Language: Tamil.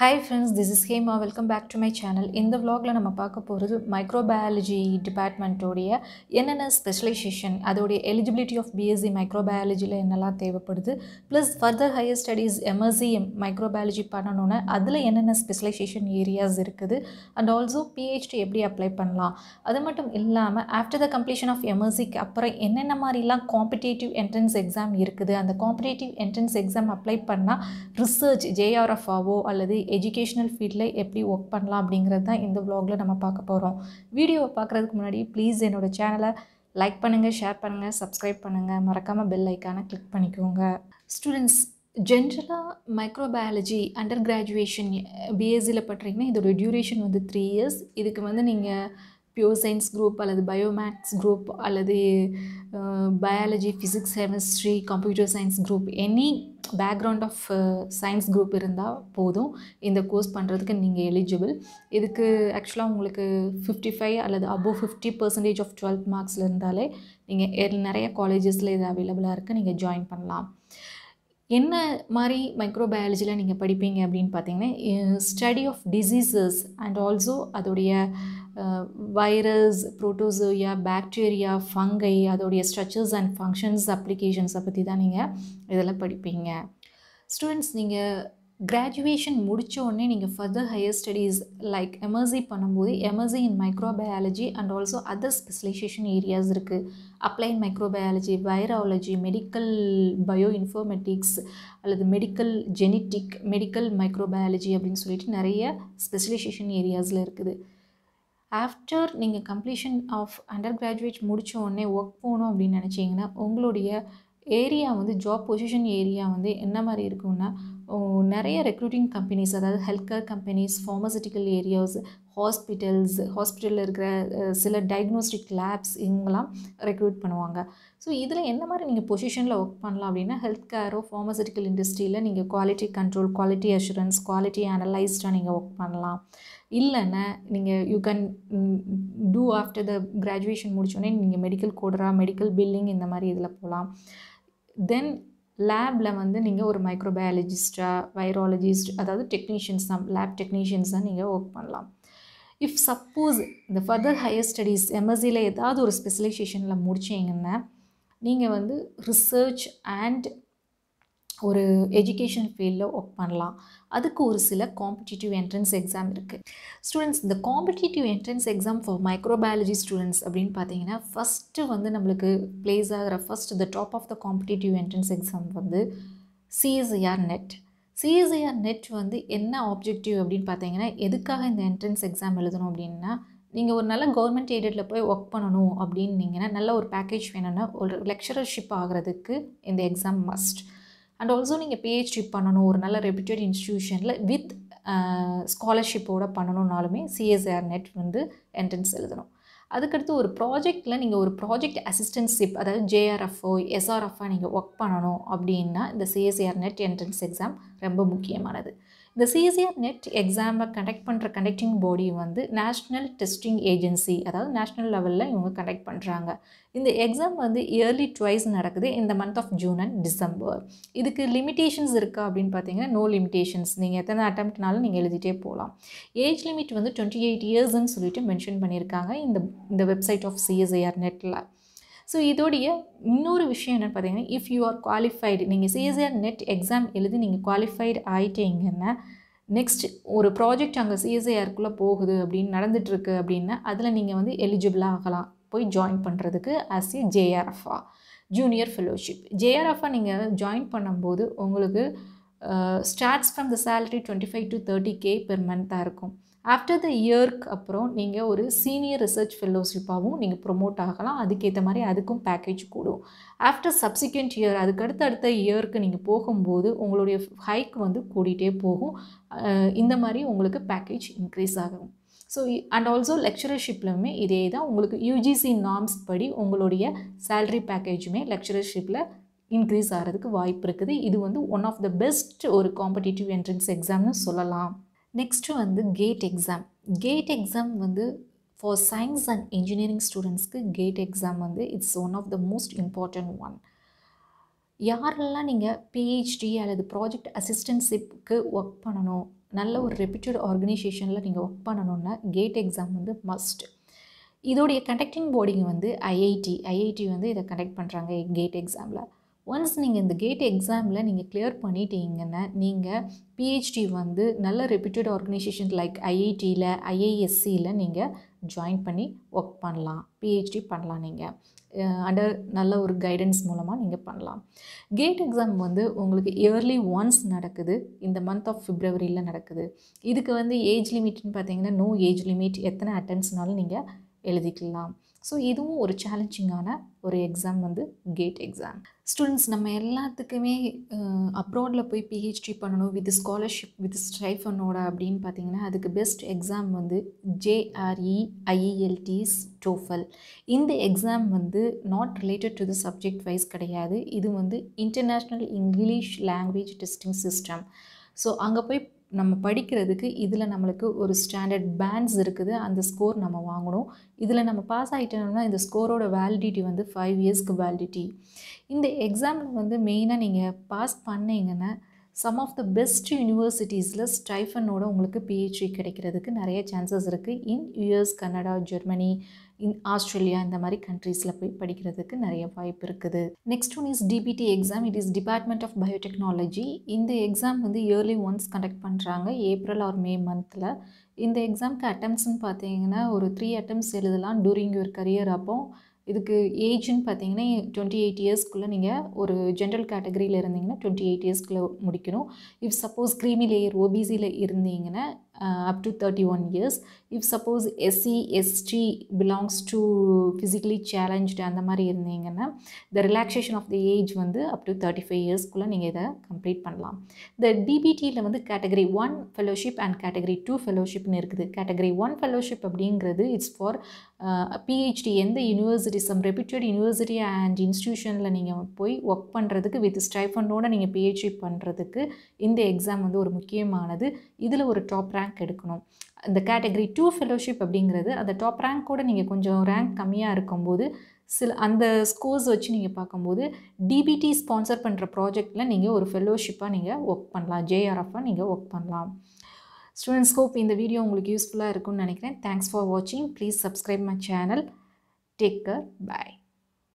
hi friends this is Hema welcome back to my channel இந்த விலாகில் நம்ம பார்க்க போகிறது மைக்ரோபயாலஜி டிபார்ட்மெண்ட்டோடைய என்னென்ன ஸ்பெஷலைசேஷன் அதோடைய எலிஜிபிலிட்டி ஆஃப் பிஎஸ்சி மைக்ரோபயாலஜியில் என்னெல்லாம் தேவைப்படுது ப்ளஸ் ஃபர்தர் ஹையர் ஸ்டடீஸ் எம்எஸ்சிஎம் மைக்ரோபயாலஜி பண்ணணுன்னா அதில் என்னென்ன ஸ்பெஷலைசேஷன் ஏரியாஸ் இருக்குது அண்ட் ஆல்சோ பிஹெச்டி எப்படி அப்ளை பண்ணலாம் அது மட்டும் இல்லாமல் ஆஃப்டர் த கம்ப்ளீஷன் ஆஃப் எம்எஸ்சிக்கு அப்புறம் என்னென்ன மாதிரிலாம் காம்படேட்டிவ் என்ட்ரன்ஸ் எக்ஸாம் இருக்குது அந்த காம்படேட்டிவ் என்ட்ரன்ஸ் எக்ஸாம் அப்ளை பண்ணால் ரிசர்ச் ஜேஆர்எஃப் ஆவோ அல்லது எஜுகேஷ்னல் ஃபீல்டில் எப்படி ஒர்க் பண்ணலாம் அப்படிங்கிறது தான் இந்த வ்ளாகில் நம்ம பார்க்க போகிறோம் வீடியோவை பார்க்குறதுக்கு முன்னாடி ப்ளீஸ் என்னோடய சேனலை லைக் பண்ணுங்கள் ஷேர் பண்ணுங்கள் சப்ஸ்கிரைப் பண்ணுங்கள் மறக்காமல் பெல் ஐக்கானை கிளிக் பண்ணிக்கோங்க ஸ்டூடெண்ட்ஸ் ஜென்ரலாக மைக்ரோபயாலஜி அண்டர் கிராஜுவேஷன் பிஎஸ்சியில் பண்ணுறீங்கன்னா இதோடய டியூரேஷன் வந்து த்ரீ இயர்ஸ் இதுக்கு வந்து நீங்கள் பியூர் சயின்ஸ் குரூப் அல்லது பயோமேக்ஸ் குரூப் அல்லது biology physics chemistry computer science group any background of science group இருந்தால் போதும் இந்த கோர்ஸ் பண்ணுறதுக்கு நீங்கள் எலிஜிபிள் இதுக்கு ஆக்சுவலாக உங்களுக்கு ஃபிஃப்டி ஃபைவ் அல்லது above fifty percentage of twelfth மார்க்ஸில் இருந்தாலே நீங்கள் நிறைய காலேஜஸில் இது அவைலபிளாக இருக்குது நீங்கள் ஜாயின் பண்ணலாம் என்ன மாதிரி மைக்ரோபயாலஜியில் நீங்கள் படிப்பீங்க அப்படின்னு பார்த்தீங்கன்னா study of diseases and also அதோடைய வைரஸ் ப்ரோட்டோசோயா பாக்டீரியா ஃபங்கை அதோடைய ஸ்ட்ரக்சர்ஸ் அண்ட் ஃபங்க்ஷன்ஸ் அப்ளிகேஷன்ஸை பற்றி தான் நீங்கள் இதெல்லாம் படிப்பீங்க ஸ்டூடெண்ட்ஸ் நீங்கள் கிராஜுவேஷன் உடனே நீங்கள் further higher studies like MSc பண்ணும்போது MSc in microbiology and also other specialisation areas இருக்குது applied microbiology virology medical bioinformatics அல்லது மெடிக்கல் ஜெனிட்டிக் மெடிக்கல் மைக்ரோபயாலஜி அப்படின்னு சொல்லிட்டு நிறைய ஸ்பெஷலைசேஷன் ஏரியாஸில் இருக்குது ஆஃப்டர் நீங்கள் கம்ப்ளீஷன் ஆஃப் அண்டர் கிராஜுவேட் முடித்த உடனே ஒர்க் போகணும் அப்படின்னு நினச்சிங்கன்னா உங்களுடைய ஏரியா வந்து ஜாப் பொசிஷன் ஏரியா வந்து என்ன மாதிரி இருக்குன்னா நிறைய ரெக்ரூட்டிங் கம்பெனிஸ் அதாவது health care companies pharmaceutical areas hospitals ஹாஸ்பிட்டலில் இருக்கிற சில டயக்னோஸ்டிக் லேப்ஸ் இவங்கெல்லாம் ரெக்ரூட் பண்ணுவாங்க ஸோ இதில் என்ன மாதிரி நீங்கள் பொசிஷனில் ஒர்க் பண்ணலாம் அப்படின்னா ஹெல்த் கேரோ ஃபார்மசிட்டிக்கல் இண்டஸ்ட்ரியில் நீங்கள் quality control quality assurance quality அனலைஸ்டாக நீங்கள் ஒர்க் பண்ணலாம் இல்லைன்னா நீங்கள் you can do after the graduation முடிச்சோடனே நீங்கள் மெடிக்கல் கோடரா மெடிக்கல் பில்லிங் இந்த மாதிரி இதில் போகலாம் தென் லேபில் வந்து நீங்கள் ஒரு மைக்ரோபயாலஜிஸ்டாக வைராலஜிஸ்ட் அதாவது டெக்னீஷியன்ஸ் தான் லேப் டெக்னீஷியன்ஸ் தான் நீங்கள் ஒர்க் பண்ணலாம் இஃப் சப்போஸ் இந்த ஃபர்தர் ஹையர் ஸ்டடீஸ் எம்எஸ்சியில் ஏதாவது ஒரு ஸ்பெஷலைசேஷனில் முடிச்சிங்கன்னா நீங்கள் வந்து ரிசர்ச் அண்ட் ஒரு எஜுகேஷன் ஃபீல்டில் ஒர்க் பண்ணலாம் அதுக்கு ஒரு சில காம்படிட்டிவ் என்ட்ரன்ஸ் எக்ஸாம் இருக்குது ஸ்டூடெண்ட்ஸ் இந்த competitive entrance exam for microbiology students அப்படின்னு பார்த்தீங்கன்னா ஃபஸ்ட்டு வந்து நம்மளுக்கு ப்ளேஸ் ஆகிற first the top of the competitive entrance exam வந்து சிஎஸ்ஐஆர் நெட் சிஎஸ்ஐஆர் நெட் வந்து என்ன ஆப்ஜெக்டிவ் அப்படின்னு பார்த்தீங்கன்னா எதுக்காக இந்த என்ட்ரன்ஸ் எக்ஸாம் எழுதணும் அப்படின்னா நீங்கள் ஒரு நல்ல கவர்மெண்ட் எய்டடில் போய் ஒர்க் பண்ணணும் அப்படின்னீங்கன்னா நல்ல ஒரு பேக்கேஜ் வேணும்னா ஒரு லெக்சரர்ஷிப் ஆகிறதுக்கு இந்த எக்ஸாம் மஸ்ட் அண்ட் ஆல்சோ நீங்கள் பிஹெச்டி பண்ணணும் ஒரு நல்ல ரெப்யூட்டட் இன்ஸ்டியூஷனில் வித் ஸ்காலர்ஷிப்போடு பண்ணணுன்னாலுமே சிஎஸ்ஆர் நெட் வந்து என்ட்ரன்ஸ் எழுதணும் அதுக்கடுத்து ஒரு ப்ராஜெக்டில் நீங்கள் ஒரு ப்ராஜெக்ட் அசிஸ்டன்ஷிப் அதாவது ஜேஆர்எஃப்ஓ எஸ்ஆர்எஃப்ஆ நீங்கள் ஒர்க் பண்ணணும் அப்படின்னா இந்த சிஎஸ்ஆர் நெட் என்ட்ரன்ஸ் எக்ஸாம் ரொம்ப முக்கியமானது E இந்த சிசிஆர் நெட் எக்ஸாமை கண்டக்ட் பண்ணுற கண்டக்டிங் பாடி வந்து நேஷ்னல் டெஸ்டிங் ஏஜென்சி அதாவது நேஷ்னல் லெவலில் இவங்க கண்டக்ட் பண்ணுறாங்க இந்த எக்ஸாம் வந்து இயர்லி ட்வைஸ் நடக்குது இந்த month of June and December இதுக்கு லிமிடேஷன்ஸ் இருக்கா அப்படின்னு பார்த்தீங்கன்னா நோ லிமிடேஷன்ஸ் நீங்கள் எத்தனை அட்டம்ப்ட்னாலும் நீங்கள் எழுதிட்டே போகலாம் ஏஜ் லிமிட் வந்து டுவெண்ட்டி எயிட் இயர்ஸ்ன்னு சொல்லிட்டு மென்ஷன் பண்ணியிருக்காங்க இந்த இந்த வெப்சைட் ஆஃப் சிஎஸ்ஐஆர் நெட்டில் ஸோ இதோடைய இன்னொரு விஷயம் என்னென்னு பார்த்தீங்கன்னா இஃப் யூ ஆர் குவாலிஃபைடு நீங்கள் சிஎஸ்ஆர் நெட் எக்ஸாம் எழுதி நீங்கள் குவாலிஃபைடு ஆகிட்டீங்கன்னா நெக்ஸ்ட் ஒரு ப்ராஜெக்ட் அங்கே சிஎஸ்ஐஆருக்குள்ளே போகுது அப்படின்னு நடந்துகிட்ருக்கு அப்படின்னா அதில் நீங்கள் வந்து எலிஜிபிளாக ஆகலாம் போய் ஜாயின் பண்ணுறதுக்கு ஆஸ் ஏ ஜேஆர்எஃப்ஆ ஜூனியர் ஃபெலோஷிப் ஜேஆர்எஃப்ஆ நீங்கள் ஜாயின் பண்ணும்போது உங்களுக்கு starts from the salary twenty five to thirty K per மந்த்தாக இருக்கும் ஆஃப்டர் த இயர்க்கு அப்புறம் நீங்கள் ஒரு சீனியர் ரிசர்ச் ஃபெல்லோஷிப்பாகவும் நீங்கள் ப்ரொமோட் ஆகலாம் அதுக்கேற்ற மாதிரி அதுக்கும் பேக்கேஜ் கூடும் ஆஃப்டர் சப்சிக்வெண்ட் இயர் அதுக்கு அடுத்த இயர்க்கு நீங்கள் போகும்போது உங்களுடைய ஹைக் வந்து கூடிகிட்டே போகும் இந்த மாதிரி உங்களுக்கு பேக்கேஜ் இன்க்ரீஸ் ஆகும் ஸோ அண்ட் ஆல்சோ லெக்சரர்ஷிப்லையுமே இதே தான் உங்களுக்கு யூஜிசி நார்ம்ஸ் படி உங்களுடைய சேல்ரி பேக்கேஜுமே லெக்சரர்ஷிப்பில் இன்க்ரீஸ் ஆகிறதுக்கு வாய்ப்பு இருக்குது இது வந்து ஒன் ஆஃப் த பெஸ்ட் ஒரு காம்படிட்டிவ் என்ட்ரன்ஸ் எக்ஸாம்னு சொல்லலாம் நெக்ஸ்ட்டு வந்து கேட் எக்ஸாம் கேட் எக்ஸாம் வந்து ஃபார் சயின்ஸ் அண்ட் இன்ஜினியரிங் ஸ்டூடெண்ட்ஸ்க்கு கேட் எக்ஸாம் வந்து it's one of the most important one யாரெல்லாம் நீங்கள் பிஹெச்டி அல்லது ப்ராஜெக்ட் அசிஸ்டன்ஷிப்புக்கு ஒர்க் பண்ணணும் நல்ல ஒரு ரெப்யூட்டட் ஆர்கனைசேஷனில் நீங்கள் ஒர்க் பண்ணணும்னா கேட் எக்ஸாம் வந்து மஸ்ட் இதோடைய கண்டக்டிங் போர்டிங் வந்து ஐஐடி ஐஐடி வந்து இதை கண்டக்ட் பண்ணுறாங்க கேட் எக்ஸாமில் ஒன்ஸ் நீங்கள் இந்த கேட் எக்ஸாமில் நீங்கள் கிளியர் பண்ணிட்டீங்கன்னா நீங்கள் பிஹெச்டி வந்து நல்ல ரெப்யூட்டட் ஆர்கனைசேஷன் லைக் ஐஐடியில் ஐஐஎஸ்சியில் நீங்கள் ஜாயின் பண்ணி ஒர்க் பண்ணலாம் பிஹெச்டி பண்ணலாம் நீங்கள் அண்டர் நல்ல ஒரு கைடன்ஸ் மூலமாக நீங்கள் பண்ணலாம் கேட் எக்ஸாம் வந்து உங்களுக்கு இயர்லி ஒன்ஸ் நடக்குது இந்த மந்த் ஆஃப் ஃபிப்ரவரியில் நடக்குது இதுக்கு வந்து ஏஜ் லிமிட்னு பார்த்தீங்கன்னா நோ ஏஜ் லிமிட் எத்தனை அட்டன்ஸ்னாலும் நீங்கள் எழுதிக்கலாம் ஸோ இதுவும் ஒரு சேலஞ்சிங்கான ஒரு எக்ஸாம் வந்து கேட் எக்ஸாம் ஸ்டூடெண்ட்ஸ் நம்ம எல்லாத்துக்குமே அப்ராடில் போய் பிஹெச்டி பண்ணணும் வித் ஸ்காலர்ஷிப் வித் பண்ணோட அப்படின்னு பார்த்தீங்கன்னா அதுக்கு பெஸ்ட் எக்ஸாம் வந்து ஜேஆர்இ ஐஇஎல்டிஸ் டோஃபல் இந்த எக்ஸாம் வந்து not related to the subject wise கிடையாது இது வந்து international English language testing system so அங்கே போய் நம்ம படிக்கிறதுக்கு இதில் நம்மளுக்கு ஒரு ஸ்டாண்டர்ட் பேண்ட்ஸ் இருக்குது அந்த ஸ்கோர் நம்ம வாங்கணும் இதில் நம்ம பாஸ் ஆகிட்டோம்னா இந்த ஸ்கோரோட வேலிடிட்டி வந்து ஃபைவ் இயர்ஸ்க்கு வேலிடிட்டி இந்த எக்ஸாமில் வந்து மெயினாக நீங்கள் பாஸ் பண்ணிங்கன்னா சம் ஆஃப் த பெஸ்ட் யூனிவர்சிட்டிஸில் ஸ்டைஃபனோட உங்களுக்கு பிஹெச்டி கிடைக்கிறதுக்கு நிறைய சான்சஸ் இருக்குது in US Canada Germany in Australia இந்த மாதிரி கண்ட்ரீஸில் போய் படிக்கிறதுக்கு நிறைய வாய்ப்பு இருக்குது next one is DBT exam it is department of biotechnology இந்த எக்ஸாம் வந்து இயர்லி ஒன்ஸ் கண்டக்ட் பண்ணுறாங்க ஏப்ரல் ஆர் மே மந்தில் இந்த எக்ஸாம்க்கு அட்டம்ஸ்னு பார்த்தீங்கன்னா ஒரு த்ரீ அட்டம்ஸ் எழுதலாம் டூரிங் யுவர் கரியர் அப்போது இதுக்கு ஏஜ்னு பார்த்தீங்கன்னா டுவெண்ட்டி எயிட் இயர்ஸ்க்குள்ளே நீங்கள் ஒரு ஜென்ரல் கேட்டகரியில் இருந்தீங்கன்னா டுவெண்ட்டி எயிட் இயர்ஸ்க்குள்ளே முடிக்கணும் இஃப் சப்போஸ் க்ரீமி லேயர் ஓபிசியில் இருந்தீங்கன்னா Uh, up to 31 years if suppose SC ST belongs to physically challenged அந்த மாதிரி இருந்தீங்கன்னா the relaxation of the age வந்து அப் டு தேர்ட்டி ஃபைவ் இயர்ஸ்க்குள்ளே நீங்கள் இதை கம்ப்ளீட் பண்ணலாம் த டிபிடியில் வந்து category one fellowship and category two ஃபெலோஷிப்னு இருக்குது கேட்டகரி ஒன் ஃபெலோஷிப் அப்படிங்கிறது இட்ஸ் ஃபார் பிஹெச்டி எந்த university some reputed university and இன்ஸ்டியூஷனில் நீங்கள் போய் ஒர்க் பண்ணுறதுக்கு வித் ஸ்டைஃபண்டோடு நீங்கள் பிஹெச்டி பண்ணுறதுக்கு இந்த எக்ஸாம் வந்து ஒரு முக்கியமானது இதில் ஒரு டாப் ரேங்க் ரேங்க் எடுக்கணும் இந்த கேட்டகரி டூ ஃபெலோஷிப் அப்படிங்கிறது அந்த டாப் ரேங்க் கூட நீங்கள் கொஞ்சம் ரேங்க் கம்மியாக இருக்கும்போது சில அந்த ஸ்கோர்ஸ் வச்சு நீங்கள் பார்க்கும்போது டிபிடி ஸ்பான்சர் பண்ணுற ப்ராஜெக்டில் நீங்கள் ஒரு ஃபெலோஷிப்பாக நீங்கள் ஒர்க் பண்ணலாம் ஜேஆர்எஃபாக நீங்கள் ஒர்க் பண்ணலாம் ஸ்டூடெண்ட்ஸ் ஹோப் இந்த வீடியோ உங்களுக்கு யூஸ்ஃபுல்லாக இருக்கும்னு நினைக்கிறேன் தேங்க்ஸ் ஃபார் வாட்சிங் please subscribe my channel take care bye